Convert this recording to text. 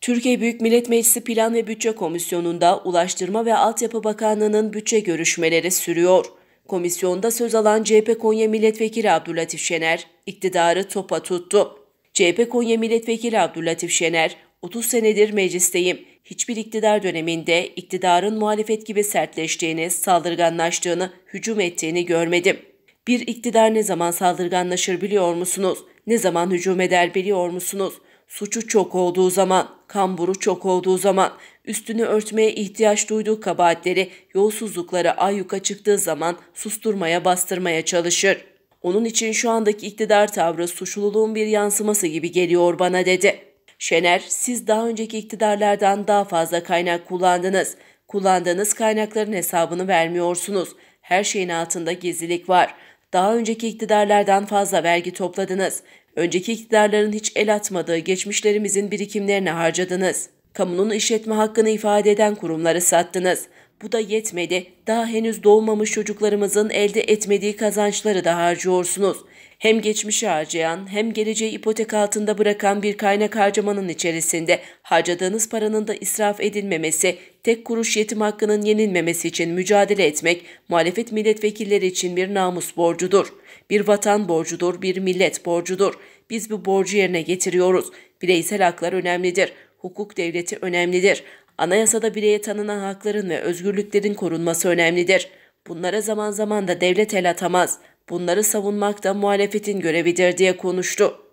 Türkiye Büyük Millet Meclisi Plan ve Bütçe Komisyonu'nda Ulaştırma ve Altyapı Bakanlığı'nın bütçe görüşmeleri sürüyor. Komisyonda söz alan CHP Konya Milletvekili Abdülatif Şener, iktidarı topa tuttu. CHP Konya Milletvekili Abdülatif Şener, 30 senedir meclisteyim. Hiçbir iktidar döneminde iktidarın muhalefet gibi sertleştiğini, saldırganlaştığını, hücum ettiğini görmedim. Bir iktidar ne zaman saldırganlaşır biliyor musunuz? Ne zaman hücum eder biliyor musunuz? Suçu çok olduğu zaman, kamburu çok olduğu zaman, üstünü örtmeye ihtiyaç duyduğu kabahatleri, yolsuzluklara ayyuka çıktığı zaman susturmaya, bastırmaya çalışır. Onun için şu andaki iktidar tavrı suçluluğun bir yansıması gibi geliyor bana dedi. Şener, siz daha önceki iktidarlardan daha fazla kaynak kullandınız. Kullandığınız kaynakların hesabını vermiyorsunuz. Her şeyin altında gizlilik var. Daha önceki iktidarlardan fazla vergi topladınız. Önceki iktidarların hiç el atmadığı geçmişlerimizin birikimlerini harcadınız. Kamunun işletme hakkını ifade eden kurumları sattınız. Bu da yetmedi. Daha henüz doğmamış çocuklarımızın elde etmediği kazançları da harcıyorsunuz. Hem geçmişi harcayan hem geleceği ipotek altında bırakan bir kaynak harcamanın içerisinde harcadığınız paranın da israf edilmemesi, tek kuruş yetim hakkının yenilmemesi için mücadele etmek muhalefet milletvekilleri için bir namus borcudur. Bir vatan borcudur, bir millet borcudur. Biz bu borcu yerine getiriyoruz. Bireysel haklar önemlidir. Hukuk devleti önemlidir. Anayasada bireye tanınan hakların ve özgürlüklerin korunması önemlidir. Bunlara zaman zaman da devlet el atamaz. Bunları savunmak da muhalefetin görevidir diye konuştu.